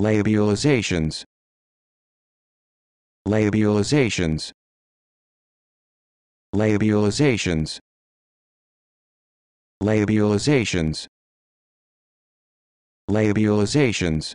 Labializations. Labializations. Labializations. Labializations. Labializations.